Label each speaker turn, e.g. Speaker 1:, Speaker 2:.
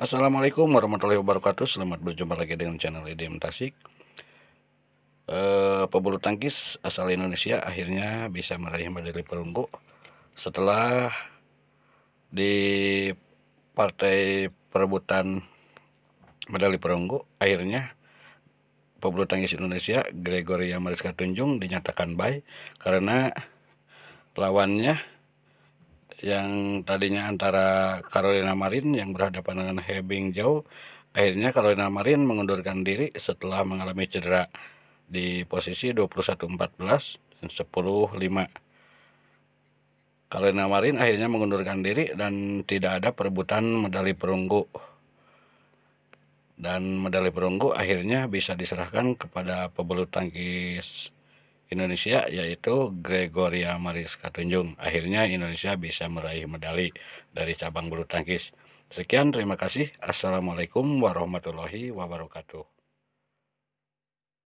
Speaker 1: Assalamualaikum warahmatullahi wabarakatuh Selamat berjumpa lagi dengan channel IDM Tasik e, Pebulu tangkis asal Indonesia akhirnya bisa meraih medali perunggu Setelah di partai perebutan medali perunggu Akhirnya pebulu tangkis Indonesia Gregoria Mariska Tunjung dinyatakan baik Karena lawannya yang tadinya antara Carolina Marin yang berhadapan dengan Hebing Jauh akhirnya Carolina Marin mengundurkan diri setelah mengalami cedera di posisi 21-14 dan 10 Carolina Marin akhirnya mengundurkan diri dan tidak ada perebutan medali perunggu dan medali perunggu akhirnya bisa diserahkan kepada pebulu tangkis Indonesia yaitu Gregoria Mariska Tunjung. Akhirnya Indonesia bisa meraih medali dari cabang bulu tangkis. Sekian terima kasih. Assalamualaikum warahmatullahi wabarakatuh.